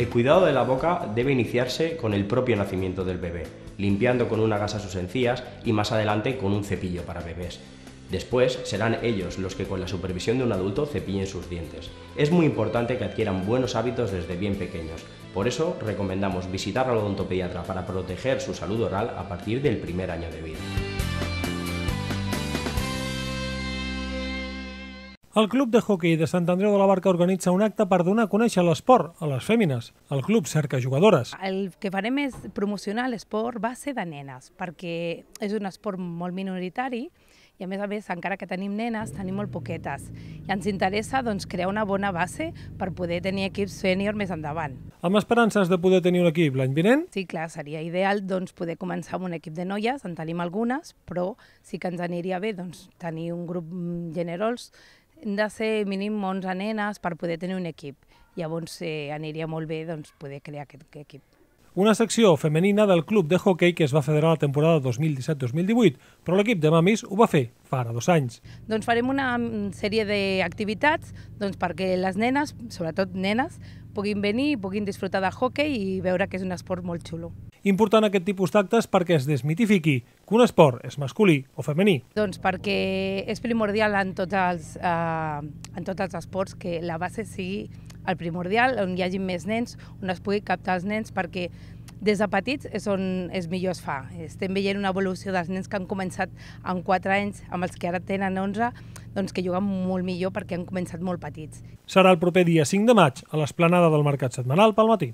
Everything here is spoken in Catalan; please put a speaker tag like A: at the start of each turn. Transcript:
A: El cuidado de la boca debe iniciarse con el propio nacimiento del bebé, limpiando con una gasa sus encías y más adelante con un cepillo para bebés. Después serán ellos los que con la supervisión de un adulto cepillen sus dientes. Es muy importante que adquieran buenos hábitos desde bien pequeños. Por eso recomendamos visitar al odontopediatra para proteger su salud oral
B: a partir del primer año de vida. El Club de Hockey de Sant Andreu de la Barca organitza un acte per donar a conèixer l'esport a les fèmines. El club cerca jugadores.
C: El que farem és promocionar l'esport base de nenes, perquè és un esport molt minoritari i a més a més, encara que tenim nenes, tenim molt poquetes. I ens interessa doncs, crear una bona base per poder tenir equips sènior més endavant.
B: Amb esperances de poder tenir un equip l'any vinent?
C: Sí, clar, seria ideal doncs, poder començar amb un equip de noies, en tenim algunes, però sí que ens aniria bé doncs, tenir un grup mm, generós hem de ser mínim 11 nenes per poder tenir un equip. Llavors eh, aniria molt bé doncs, poder crear aquest, aquest equip.
B: Una secció femenina del club de hockey que es va federar la temporada 2017-2018, però l'equip de mamis ho va fer fa ara dos anys.
C: Doncs farem una mm, sèrie d'activitats doncs, perquè les nenes, sobretot nenes, puguin venir i puguin disfrutar de hockey i veure que és un esport molt xulo.
B: Important aquest tipus d'actes perquè es desmitifiqui que un esport és masculí o femení?
C: Doncs perquè és primordial en tots els, eh, en tots els esports que la base sigui el primordial, on hi hagi més nens, on es pugui captar els nens, perquè des de petits és on és millor es fa. Estem veient una evolució dels nens que han començat amb 4 anys, amb els que ara tenen 11, doncs que juguen molt millor perquè han començat molt petits.
B: Serà el proper dia 5 de maig a l'esplanada del Mercat Setmanal pel matí.